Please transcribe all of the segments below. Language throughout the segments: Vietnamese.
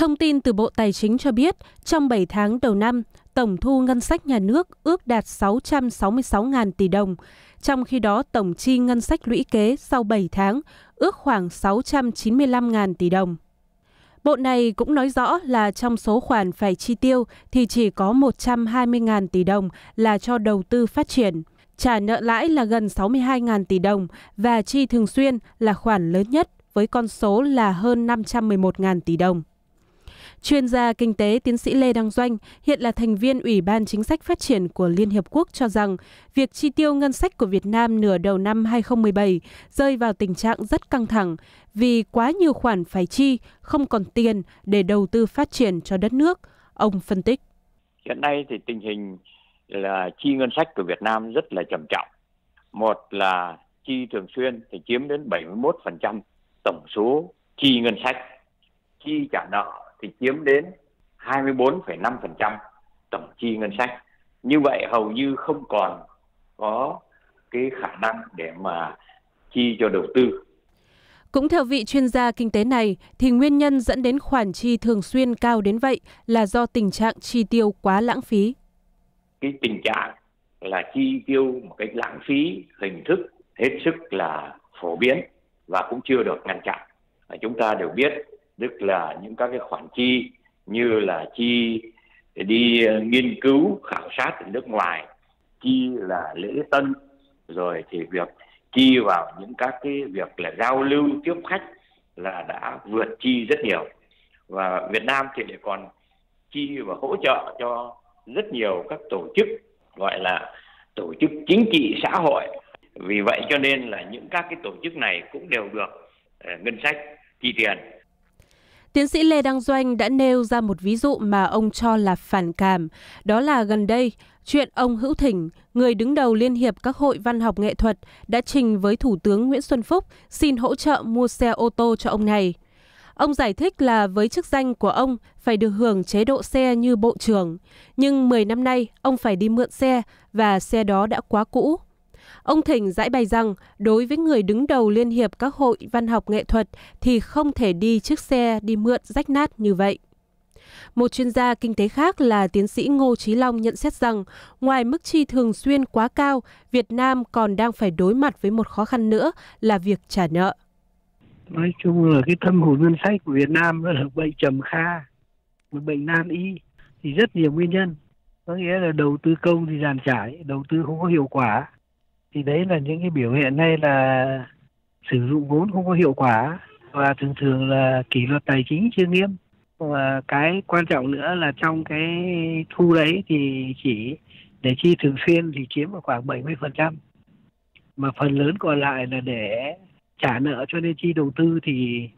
Thông tin từ Bộ Tài chính cho biết, trong 7 tháng đầu năm, tổng thu ngân sách nhà nước ước đạt 666.000 tỷ đồng, trong khi đó tổng chi ngân sách lũy kế sau 7 tháng ước khoảng 695.000 tỷ đồng. Bộ này cũng nói rõ là trong số khoản phải chi tiêu thì chỉ có 120.000 tỷ đồng là cho đầu tư phát triển, trả nợ lãi là gần 62.000 tỷ đồng và chi thường xuyên là khoản lớn nhất với con số là hơn 511.000 tỷ đồng. Chuyên gia kinh tế tiến sĩ Lê Đăng Doanh, hiện là thành viên Ủy ban Chính sách Phát triển của Liên Hiệp Quốc cho rằng, việc chi tiêu ngân sách của Việt Nam nửa đầu năm 2017 rơi vào tình trạng rất căng thẳng vì quá nhiều khoản phải chi, không còn tiền để đầu tư phát triển cho đất nước. Ông phân tích. Hiện nay thì tình hình là chi ngân sách của Việt Nam rất là trầm trọng. Một là chi thường xuyên thì chiếm đến 71% tổng số chi ngân sách chi trả nợ thì chiếm đến 24,5% tổng chi ngân sách. Như vậy hầu như không còn có cái khả năng để mà chi cho đầu tư. Cũng theo vị chuyên gia kinh tế này thì nguyên nhân dẫn đến khoản chi thường xuyên cao đến vậy là do tình trạng chi tiêu quá lãng phí. Cái tình trạng là chi tiêu một cách lãng phí hình thức hết sức là phổ biến và cũng chưa được ngăn chặn. Chúng ta đều biết tức là những các cái khoản chi như là chi đi ờ, nghiên cứu khảo sát ở nước ngoài chi là lễ tân rồi thì việc chi vào những các cái việc là giao lưu tiếp khách là đã vượt chi rất nhiều và Việt Nam thì lại còn chi và hỗ trợ cho rất nhiều các tổ chức gọi là tổ chức chính trị xã hội vì vậy cho nên là những các cái tổ chức này cũng đều được ờ, ngân sách chi tiền Tiến sĩ Lê Đăng Doanh đã nêu ra một ví dụ mà ông cho là phản cảm, đó là gần đây, chuyện ông Hữu Thỉnh, người đứng đầu Liên hiệp các hội văn học nghệ thuật, đã trình với Thủ tướng Nguyễn Xuân Phúc xin hỗ trợ mua xe ô tô cho ông này. Ông giải thích là với chức danh của ông phải được hưởng chế độ xe như bộ trưởng, nhưng 10 năm nay ông phải đi mượn xe và xe đó đã quá cũ. Ông Thịnh giải bày rằng đối với người đứng đầu Liên hiệp các hội văn học nghệ thuật thì không thể đi chiếc xe đi mượn rách nát như vậy. Một chuyên gia kinh tế khác là tiến sĩ Ngô Chí Long nhận xét rằng, ngoài mức chi thường xuyên quá cao, Việt Nam còn đang phải đối mặt với một khó khăn nữa là việc trả nợ. Nói chung là cái thâm hụt ngân sách của Việt Nam là bệnh trầm kha, một bệnh nan y thì rất nhiều nguyên nhân. Có nghĩa là đầu tư công thì giàn trải, đầu tư không có hiệu quả, thì đấy là những cái biểu hiện hay là sử dụng vốn không có hiệu quả và thường thường là kỷ luật tài chính chưa nghiêm và cái quan trọng nữa là trong cái thu đấy thì chỉ để chi thường xuyên thì chiếm vào khoảng 70% mà phần lớn còn lại là để trả nợ cho nên chi đầu tư thì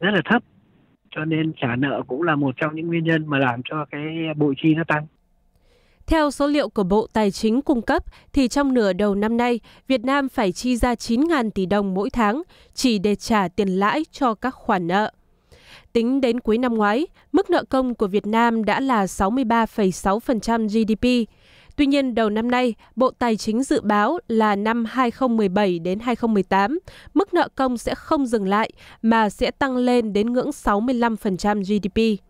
rất là thấp cho nên trả nợ cũng là một trong những nguyên nhân mà làm cho cái bội chi nó tăng theo số liệu của Bộ Tài chính cung cấp, thì trong nửa đầu năm nay, Việt Nam phải chi ra 9.000 tỷ đồng mỗi tháng chỉ để trả tiền lãi cho các khoản nợ. Tính đến cuối năm ngoái, mức nợ công của Việt Nam đã là 63,6% GDP. Tuy nhiên, đầu năm nay, Bộ Tài chính dự báo là năm 2017 đến 2018, mức nợ công sẽ không dừng lại mà sẽ tăng lên đến ngưỡng 65% GDP.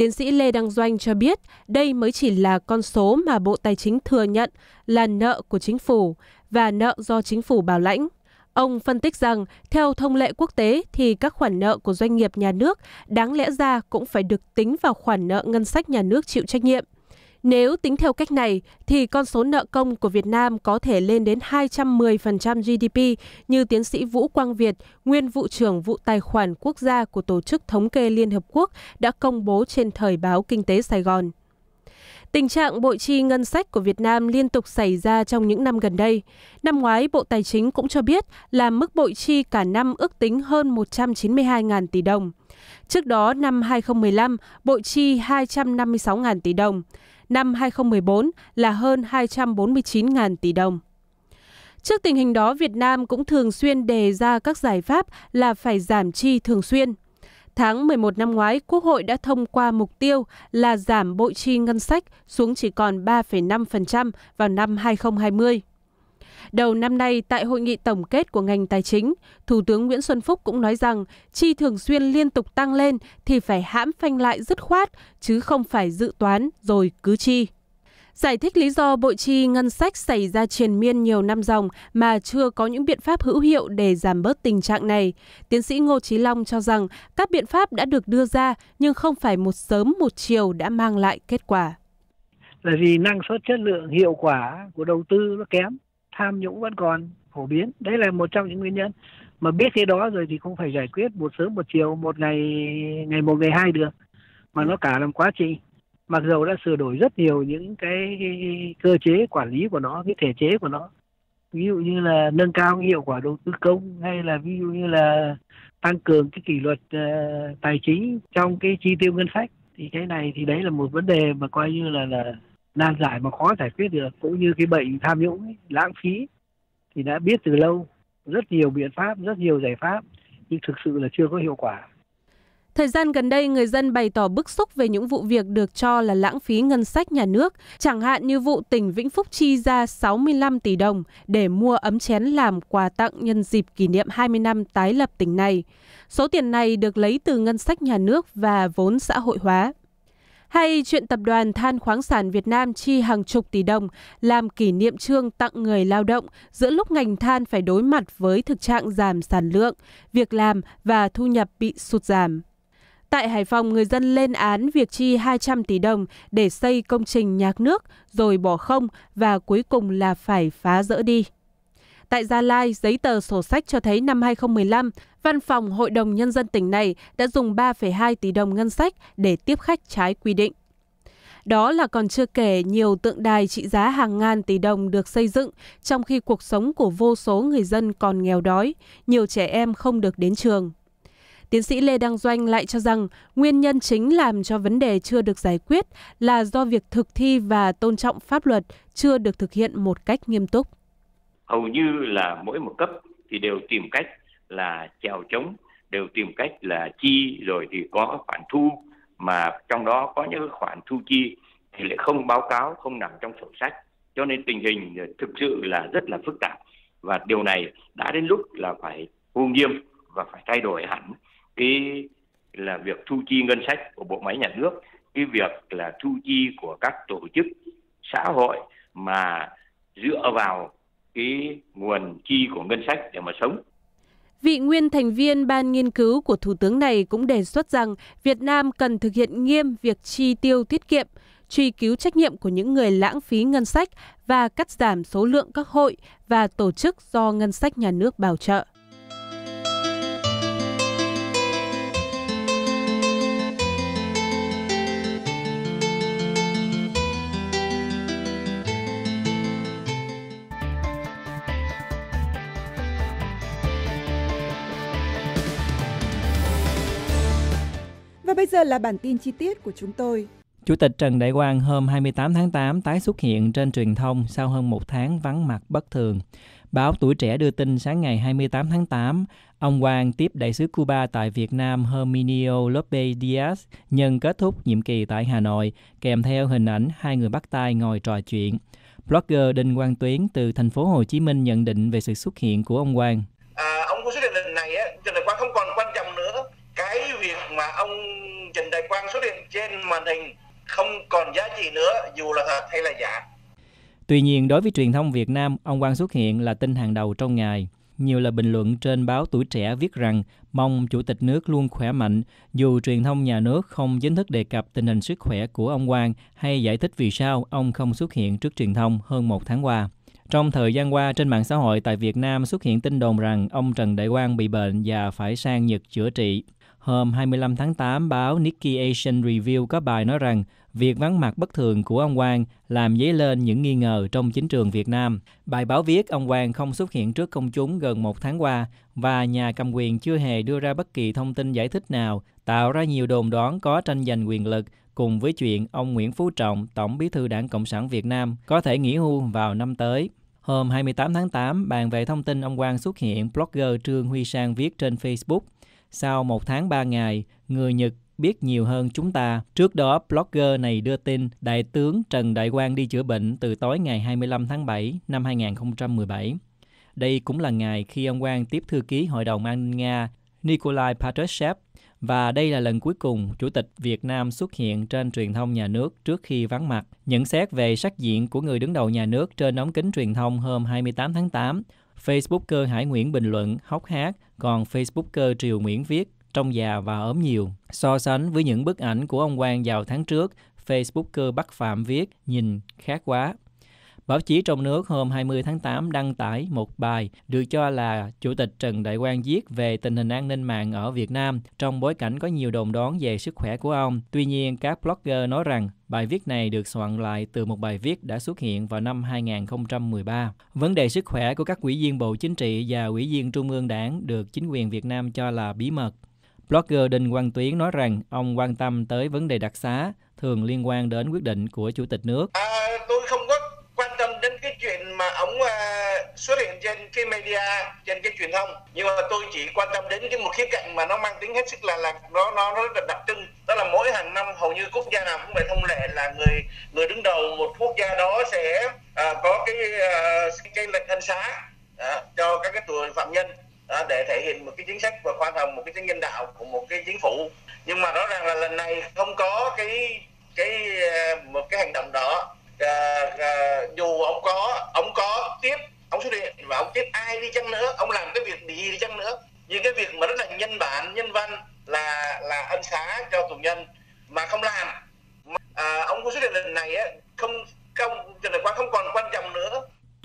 Tiến sĩ Lê Đăng Doanh cho biết đây mới chỉ là con số mà Bộ Tài chính thừa nhận là nợ của chính phủ và nợ do chính phủ bảo lãnh. Ông phân tích rằng, theo thông lệ quốc tế thì các khoản nợ của doanh nghiệp nhà nước đáng lẽ ra cũng phải được tính vào khoản nợ ngân sách nhà nước chịu trách nhiệm. Nếu tính theo cách này, thì con số nợ công của Việt Nam có thể lên đến 210% GDP như tiến sĩ Vũ Quang Việt, nguyên vụ trưởng vụ tài khoản quốc gia của Tổ chức Thống kê Liên Hợp Quốc đã công bố trên thời báo Kinh tế Sài Gòn. Tình trạng bội chi ngân sách của Việt Nam liên tục xảy ra trong những năm gần đây. Năm ngoái, Bộ Tài chính cũng cho biết là mức bội chi cả năm ước tính hơn 192.000 tỷ đồng. Trước đó, năm 2015, bội chi 256.000 tỷ đồng năm 2014 là hơn 249.000 tỷ đồng. Trước tình hình đó, Việt Nam cũng thường xuyên đề ra các giải pháp là phải giảm chi thường xuyên. Tháng 11 năm ngoái, Quốc hội đã thông qua mục tiêu là giảm bội chi ngân sách xuống chỉ còn 3,5% vào năm 2020. Đầu năm nay, tại hội nghị tổng kết của ngành tài chính, Thủ tướng Nguyễn Xuân Phúc cũng nói rằng chi thường xuyên liên tục tăng lên thì phải hãm phanh lại dứt khoát, chứ không phải dự toán rồi cứ chi. Giải thích lý do bộ chi ngân sách xảy ra triền miên nhiều năm dòng mà chưa có những biện pháp hữu hiệu để giảm bớt tình trạng này, tiến sĩ Ngô Chí Long cho rằng các biện pháp đã được đưa ra nhưng không phải một sớm một chiều đã mang lại kết quả. Là vì năng suất chất lượng hiệu quả của đầu tư nó kém, tham nhũng vẫn còn phổ biến đấy là một trong những nguyên nhân mà biết cái đó rồi thì không phải giải quyết một sớm một chiều một ngày ngày một ngày hai được mà nó cả làm quá trình mặc dù đã sửa đổi rất nhiều những cái cơ chế quản lý của nó cái thể chế của nó ví dụ như là nâng cao hiệu quả đầu tư công hay là ví dụ như là tăng cường cái kỷ luật uh, tài chính trong cái chi tiêu ngân sách thì cái này thì đấy là một vấn đề mà coi như là là nan giải mà khó giải quyết được cũng như cái bệnh tham nhũng ấy, lãng phí thì đã biết từ lâu rất nhiều biện pháp rất nhiều giải pháp nhưng thực sự là chưa có hiệu quả Thời gian gần đây, người dân bày tỏ bức xúc về những vụ việc được cho là lãng phí ngân sách nhà nước, chẳng hạn như vụ tỉnh Vĩnh Phúc chi ra 65 tỷ đồng để mua ấm chén làm quà tặng nhân dịp kỷ niệm 20 năm tái lập tỉnh này. Số tiền này được lấy từ ngân sách nhà nước và vốn xã hội hóa. Hay chuyện tập đoàn Than khoáng sản Việt Nam chi hàng chục tỷ đồng làm kỷ niệm trương tặng người lao động giữa lúc ngành than phải đối mặt với thực trạng giảm sản lượng, việc làm và thu nhập bị sụt giảm. Tại Hải Phòng, người dân lên án việc chi 200 tỷ đồng để xây công trình nhạc nước rồi bỏ không và cuối cùng là phải phá rỡ đi. Tại Gia Lai, giấy tờ sổ sách cho thấy năm 2015, Văn phòng Hội đồng Nhân dân tỉnh này đã dùng 3,2 tỷ đồng ngân sách để tiếp khách trái quy định. Đó là còn chưa kể nhiều tượng đài trị giá hàng ngàn tỷ đồng được xây dựng, trong khi cuộc sống của vô số người dân còn nghèo đói, nhiều trẻ em không được đến trường. Tiến sĩ Lê Đăng Doanh lại cho rằng nguyên nhân chính làm cho vấn đề chưa được giải quyết là do việc thực thi và tôn trọng pháp luật chưa được thực hiện một cách nghiêm túc hầu như là mỗi một cấp thì đều tìm cách là trèo chống đều tìm cách là chi rồi thì có khoản thu mà trong đó có những khoản thu chi thì lại không báo cáo không nằm trong sổ sách cho nên tình hình thực sự là rất là phức tạp và điều này đã đến lúc là phải vô nghiêm và phải thay đổi hẳn cái là việc thu chi ngân sách của bộ máy nhà nước cái việc là thu chi của các tổ chức xã hội mà dựa vào cái nguồn chi của ngân sách để mà sống. Vị nguyên thành viên ban nghiên cứu của Thủ tướng này cũng đề xuất rằng Việt Nam cần thực hiện nghiêm việc chi tiêu tiết kiệm, truy cứu trách nhiệm của những người lãng phí ngân sách và cắt giảm số lượng các hội và tổ chức do ngân sách nhà nước bảo trợ. Và bây giờ là bản tin chi tiết của chúng tôi. Chủ tịch Trần Đại Quang hôm 28 tháng 8 tái xuất hiện trên truyền thông sau hơn một tháng vắng mặt bất thường. Báo Tuổi Trẻ đưa tin sáng ngày 28 tháng 8, ông Quang tiếp đại sứ Cuba tại Việt Nam Herminio lopez Diaz nhân kết thúc nhiệm kỳ tại Hà Nội, kèm theo hình ảnh hai người bắt tay ngồi trò chuyện. Blogger Đinh Quang Tuyến từ thành phố Hồ Chí Minh nhận định về sự xuất hiện của ông Quang. ông Trần Đại Quang xuất hiện trên màn hình không còn giá trị nữa dù là thật hay là giả. Tuy nhiên, đối với truyền thông Việt Nam, ông Quang xuất hiện là tin hàng đầu trong ngày. Nhiều là bình luận trên báo Tuổi Trẻ viết rằng mong Chủ tịch nước luôn khỏe mạnh, dù truyền thông nhà nước không chính thức đề cập tình hình sức khỏe của ông Quang hay giải thích vì sao ông không xuất hiện trước truyền thông hơn một tháng qua. Trong thời gian qua, trên mạng xã hội tại Việt Nam xuất hiện tin đồn rằng ông Trần Đại Quang bị bệnh và phải sang Nhật chữa trị. Hôm 25 tháng 8, báo Nikkei Asian Review có bài nói rằng việc vắng mặt bất thường của ông Quang làm dấy lên những nghi ngờ trong chính trường Việt Nam. Bài báo viết ông Quang không xuất hiện trước công chúng gần một tháng qua và nhà cầm quyền chưa hề đưa ra bất kỳ thông tin giải thích nào, tạo ra nhiều đồn đoán có tranh giành quyền lực cùng với chuyện ông Nguyễn Phú Trọng, Tổng bí thư Đảng Cộng sản Việt Nam, có thể nghỉ hưu vào năm tới. Hôm 28 tháng 8, bàn về thông tin ông Quang xuất hiện, blogger Trương Huy Sang viết trên Facebook – sau một tháng ba ngày, người Nhật biết nhiều hơn chúng ta. Trước đó, blogger này đưa tin Đại tướng Trần Đại Quang đi chữa bệnh từ tối ngày 25 tháng 7 năm 2017. Đây cũng là ngày khi ông Quang tiếp thư ký Hội đồng An ninh Nga Nikolai Patrushev và đây là lần cuối cùng Chủ tịch Việt Nam xuất hiện trên truyền thông nhà nước trước khi vắng mặt. Nhận xét về sắc diện của người đứng đầu nhà nước trên ống kính truyền thông hôm 28 tháng 8, Facebooker Hải Nguyễn bình luận hóc hát, còn Facebooker Triều Nguyễn viết trong già và ốm nhiều. So sánh với những bức ảnh của ông Quang vào tháng trước, Facebooker Bắc Phạm viết nhìn khác quá. Báo chí trong nước hôm 20 tháng 8 đăng tải một bài được cho là Chủ tịch Trần Đại Quang viết về tình hình an ninh mạng ở Việt Nam trong bối cảnh có nhiều đồn đoán về sức khỏe của ông. Tuy nhiên, các blogger nói rằng Bài viết này được soạn lại từ một bài viết đã xuất hiện vào năm 2013. Vấn đề sức khỏe của các quỹ viên Bộ Chính trị và quỹ viên Trung ương Đảng được chính quyền Việt Nam cho là bí mật. Blogger Đinh Quang Tuyến nói rằng ông quan tâm tới vấn đề đặc xá thường liên quan đến quyết định của Chủ tịch nước. À, tôi không có xuất hiện trên cái media trên cái truyền thông nhưng mà tôi chỉ quan tâm đến cái một khía cạnh mà nó mang tính hết sức là là nó nó nó rất là đặc trưng đó là mỗi hàng năm hầu như quốc gia nào cũng phải thông lệ là người người đứng đầu một quốc gia đó sẽ à, có cái à, cái lệnh ân xá à, cho các cái tù phạm nhân à, để thể hiện một cái chính sách và khoan hồng một cái chính nhân đạo của một cái chính phủ nhưng mà rõ ràng là lần này không có cái cái à, một cái hành động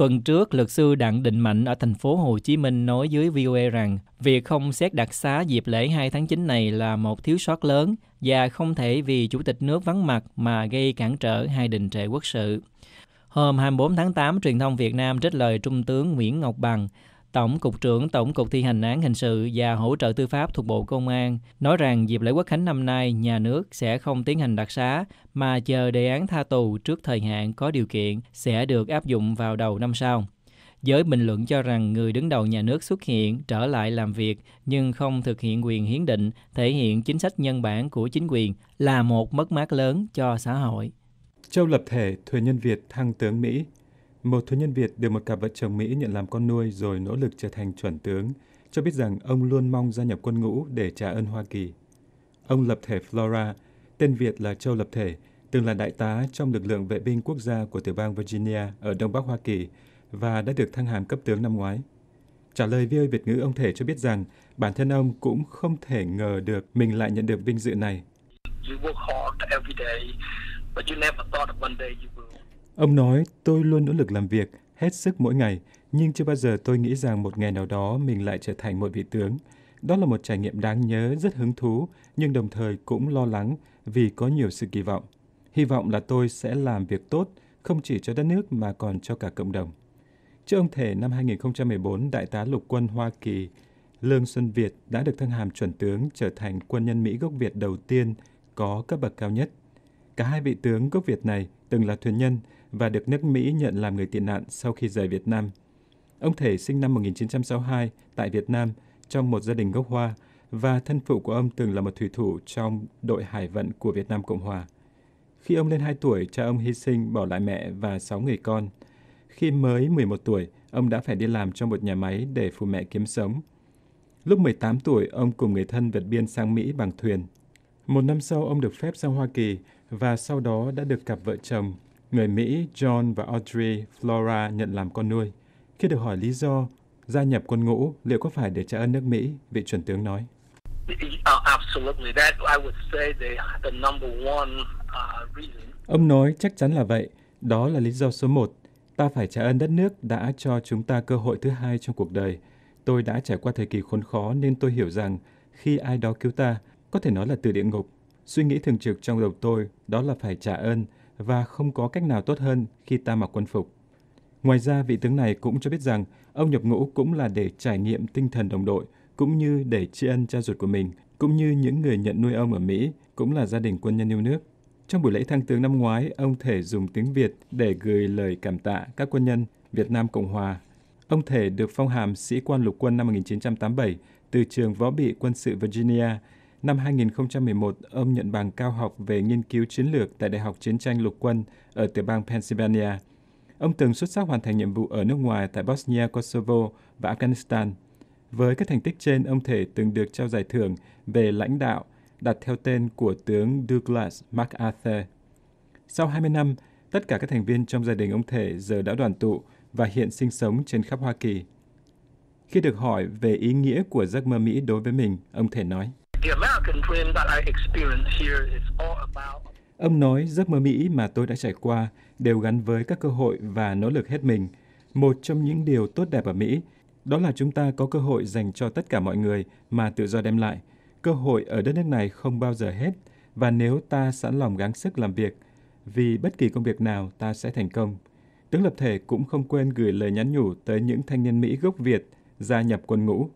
Tuần trước, luật sư Đặng Định Mạnh ở thành phố Hồ Chí Minh nói dưới VOA rằng việc không xét đặc xá dịp lễ 2 tháng 9 này là một thiếu sót lớn và không thể vì Chủ tịch nước vắng mặt mà gây cản trở hai đình trệ quốc sự. Hôm 24 tháng 8, truyền thông Việt Nam trích lời Trung tướng Nguyễn Ngọc Bằng, Tổng cục trưởng Tổng cục thi hành án hình sự và hỗ trợ tư pháp thuộc Bộ Công an nói rằng dịp lễ Quốc khánh năm nay, nhà nước sẽ không tiến hành đặc xá mà chờ đề án tha tù trước thời hạn có điều kiện sẽ được áp dụng vào đầu năm sau. Giới bình luận cho rằng người đứng đầu nhà nước xuất hiện, trở lại làm việc nhưng không thực hiện quyền hiến định, thể hiện chính sách nhân bản của chính quyền là một mất mát lớn cho xã hội. Châu Lập Thể, thuê nhân Việt, thăng tướng Mỹ một thương nhân Việt được một cặp vợ chồng Mỹ nhận làm con nuôi rồi nỗ lực trở thành chuẩn tướng, cho biết rằng ông luôn mong gia nhập quân ngũ để trả ơn Hoa Kỳ. Ông Lập Thể Flora, tên Việt là Châu Lập Thể, từng là đại tá trong lực lượng vệ binh quốc gia của tiểu bang Virginia ở Đông Bắc Hoa Kỳ và đã được thăng hàm cấp tướng năm ngoái. Trả lời VOA Việt ngữ, ông Thể cho biết rằng bản thân ông cũng không thể ngờ được mình lại nhận được vinh dự này. Ông nói, tôi luôn nỗ lực làm việc, hết sức mỗi ngày, nhưng chưa bao giờ tôi nghĩ rằng một ngày nào đó mình lại trở thành một vị tướng. Đó là một trải nghiệm đáng nhớ, rất hứng thú, nhưng đồng thời cũng lo lắng vì có nhiều sự kỳ vọng. Hy vọng là tôi sẽ làm việc tốt, không chỉ cho đất nước mà còn cho cả cộng đồng. Trước ông thể năm 2014, Đại tá Lục quân Hoa Kỳ Lương Xuân Việt đã được thăng hàm chuẩn tướng trở thành quân nhân Mỹ gốc Việt đầu tiên có cấp bậc cao nhất. Cả hai vị tướng gốc Việt này từng là thuyền nhân và được nước Mỹ nhận làm người tị nạn sau khi rời Việt Nam. Ông Thể sinh năm 1962 tại Việt Nam trong một gia đình gốc Hoa và thân phụ của ông từng là một thủy thủ trong đội hải vận của Việt Nam Cộng Hòa. Khi ông lên 2 tuổi, cha ông hy sinh bỏ lại mẹ và 6 người con. Khi mới 11 tuổi, ông đã phải đi làm trong một nhà máy để phụ mẹ kiếm sống. Lúc 18 tuổi, ông cùng người thân vượt biên sang Mỹ bằng thuyền. Một năm sau, ông được phép sang Hoa Kỳ và sau đó đã được cặp vợ chồng người Mỹ John và Audrey Flora nhận làm con nuôi. Khi được hỏi lý do gia nhập quân ngũ liệu có phải để trả ơn nước Mỹ, vị chuẩn tướng nói. Uh, Ông nói chắc chắn là vậy, đó là lý do số một. Ta phải trả ơn đất nước đã cho chúng ta cơ hội thứ hai trong cuộc đời. Tôi đã trải qua thời kỳ khốn khó nên tôi hiểu rằng khi ai đó cứu ta, có thể nói là từ địa ngục. Suy nghĩ thường trực trong đầu tôi đó là phải trả ơn, và không có cách nào tốt hơn khi ta mặc quân phục. Ngoài ra, vị tướng này cũng cho biết rằng ông nhập ngũ cũng là để trải nghiệm tinh thần đồng đội, cũng như để tri ân cha ruột của mình, cũng như những người nhận nuôi ông ở Mỹ, cũng là gia đình quân nhân yêu nước. Trong buổi lễ thăng tướng năm ngoái, ông Thể dùng tiếng Việt để gửi lời cảm tạ các quân nhân Việt Nam Cộng Hòa. Ông Thể được phong hàm sĩ quan lục quân năm 1987 từ trường võ bị quân sự Virginia Năm 2011, ông nhận bằng cao học về nghiên cứu chiến lược tại Đại học Chiến tranh Lục quân ở tiểu bang Pennsylvania. Ông từng xuất sắc hoàn thành nhiệm vụ ở nước ngoài tại Bosnia, Kosovo và Afghanistan. Với các thành tích trên, ông Thể từng được trao giải thưởng về lãnh đạo đặt theo tên của tướng Douglas MacArthur. Sau 20 năm, tất cả các thành viên trong gia đình ông Thể giờ đã đoàn tụ và hiện sinh sống trên khắp Hoa Kỳ. Khi được hỏi về ý nghĩa của giấc mơ Mỹ đối với mình, ông Thể nói. Ông nói giấc mơ Mỹ mà tôi đã trải qua đều gắn với các cơ hội và nỗ lực hết mình. Một trong những điều tốt đẹp ở Mỹ đó là chúng ta có cơ hội dành cho tất cả mọi người mà tự do đem lại. Cơ hội ở đất nước này không bao giờ hết và nếu ta sẵn lòng gắng sức làm việc, vì bất kỳ công việc nào ta sẽ thành công. Tướng lập thể cũng không quên gửi lời nhắn nhủ tới những thanh niên Mỹ gốc Việt gia nhập quân ngũ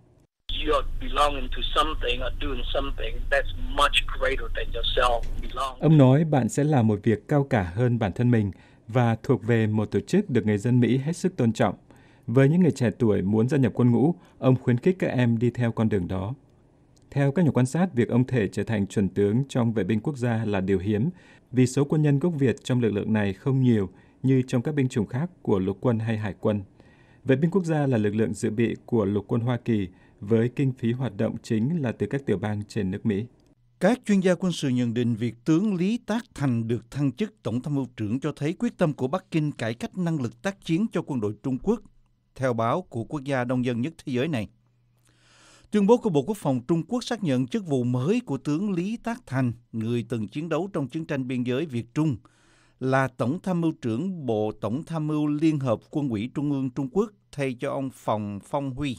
Ông nói bạn sẽ làm một việc cao cả hơn bản thân mình và thuộc về một tổ chức được người dân Mỹ hết sức tôn trọng. Với những người trẻ tuổi muốn gia nhập quân ngũ, ông khuyến khích các em đi theo con đường đó. Theo các nhà quan sát, việc ông thể trở thành chuẩn tướng trong vệ binh quốc gia là điều hiếm, vì số quân nhân gốc Việt trong lực lượng này không nhiều như trong các binh chủng khác của lục quân hay hải quân. Vệ binh quốc gia là lực lượng dự bị của lục quân Hoa Kỳ với kinh phí hoạt động chính là từ các tiểu bang trên nước Mỹ. Các chuyên gia quân sự nhận định việc tướng Lý Tác Thành được thăng chức Tổng tham mưu trưởng cho thấy quyết tâm của Bắc Kinh cải cách năng lực tác chiến cho quân đội Trung Quốc, theo báo của quốc gia đông dân nhất thế giới này. Tuyên bố của Bộ Quốc phòng Trung Quốc xác nhận chức vụ mới của tướng Lý Tác Thành, người từng chiến đấu trong chiến tranh biên giới Việt Trung, là Tổng tham mưu trưởng Bộ Tổng tham mưu Liên hợp Quân ủy Trung ương Trung Quốc thay cho ông Phòng Phong Huy.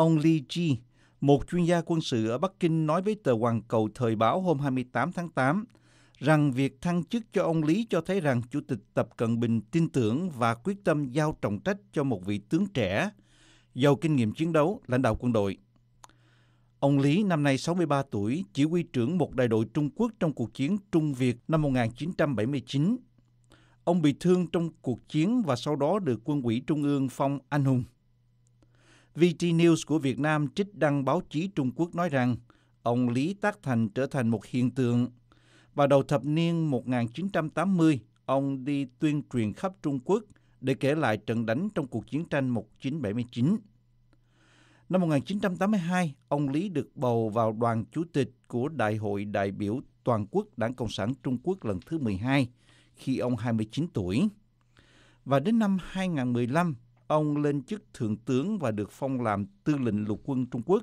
Ông Li Ji, một chuyên gia quân sự ở Bắc Kinh nói với tờ Hoàn Cầu Thời báo hôm 28 tháng 8 rằng việc thăng chức cho ông Lý cho thấy rằng Chủ tịch Tập Cận Bình tin tưởng và quyết tâm giao trọng trách cho một vị tướng trẻ, giàu kinh nghiệm chiến đấu, lãnh đạo quân đội. Ông Lý năm nay 63 tuổi, chỉ huy trưởng một đại đội Trung Quốc trong cuộc chiến Trung Việt năm 1979. Ông bị thương trong cuộc chiến và sau đó được quân ủy Trung ương phong anh hùng. VT News của Việt Nam trích đăng báo chí Trung Quốc nói rằng ông Lý Tác Thành trở thành một hiện tượng. Vào đầu thập niên 1980, ông đi tuyên truyền khắp Trung Quốc để kể lại trận đánh trong cuộc chiến tranh 1979. Năm 1982, ông Lý được bầu vào đoàn chủ tịch của Đại hội đại biểu toàn quốc Đảng Cộng sản Trung Quốc lần thứ 12 khi ông 29 tuổi. Và đến năm 2015, Ông lên chức thượng tướng và được phong làm tư lệnh lục quân Trung Quốc.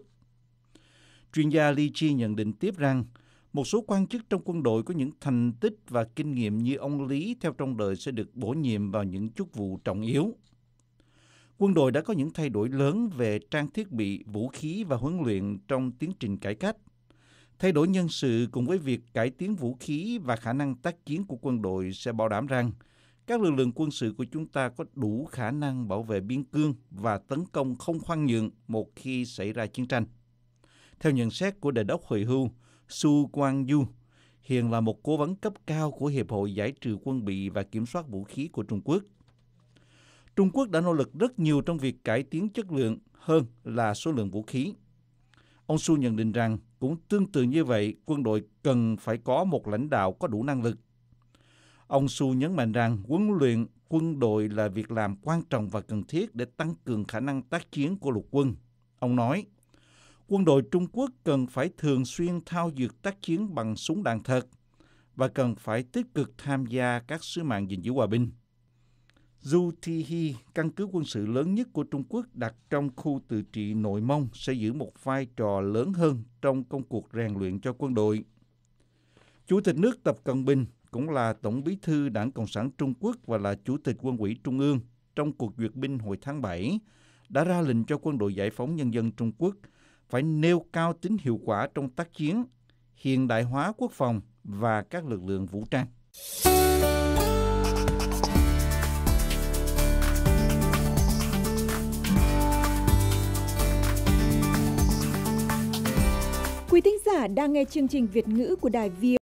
Chuyên gia Li Chi nhận định tiếp rằng, một số quan chức trong quân đội có những thành tích và kinh nghiệm như ông Lý theo trong đời sẽ được bổ nhiệm vào những chức vụ trọng yếu. Quân đội đã có những thay đổi lớn về trang thiết bị, vũ khí và huấn luyện trong tiến trình cải cách. Thay đổi nhân sự cùng với việc cải tiến vũ khí và khả năng tác chiến của quân đội sẽ bảo đảm rằng các lực lượng quân sự của chúng ta có đủ khả năng bảo vệ biên cương và tấn công không khoan nhượng một khi xảy ra chiến tranh. Theo nhận xét của đại đốc Huệ Hưu, Su Quang Du, hiện là một cố vấn cấp cao của Hiệp hội Giải trừ quân bị và kiểm soát vũ khí của Trung Quốc. Trung Quốc đã nỗ lực rất nhiều trong việc cải tiến chất lượng hơn là số lượng vũ khí. Ông Su nhận định rằng, cũng tương tự như vậy, quân đội cần phải có một lãnh đạo có đủ năng lực Ông Su nhấn mạnh rằng huấn luyện quân đội là việc làm quan trọng và cần thiết để tăng cường khả năng tác chiến của lục quân. Ông nói, quân đội Trung Quốc cần phải thường xuyên thao dược tác chiến bằng súng đạn thật và cần phải tích cực tham gia các sứ mạng gìn giữ hòa bình. Du Thi Hi, căn cứ quân sự lớn nhất của Trung Quốc đặt trong khu tự trị Nội Mông, sẽ giữ một vai trò lớn hơn trong công cuộc rèn luyện cho quân đội. Chủ tịch nước Tập Cận Bình cũng là Tổng bí thư Đảng Cộng sản Trung Quốc và là Chủ tịch Quân ủy Trung ương trong cuộc duyệt binh hồi tháng 7, đã ra lệnh cho quân đội giải phóng nhân dân Trung Quốc phải nêu cao tính hiệu quả trong tác chiến, hiện đại hóa quốc phòng và các lực lượng vũ trang. Quý thính giả đang nghe chương trình Việt ngữ của Đài VOA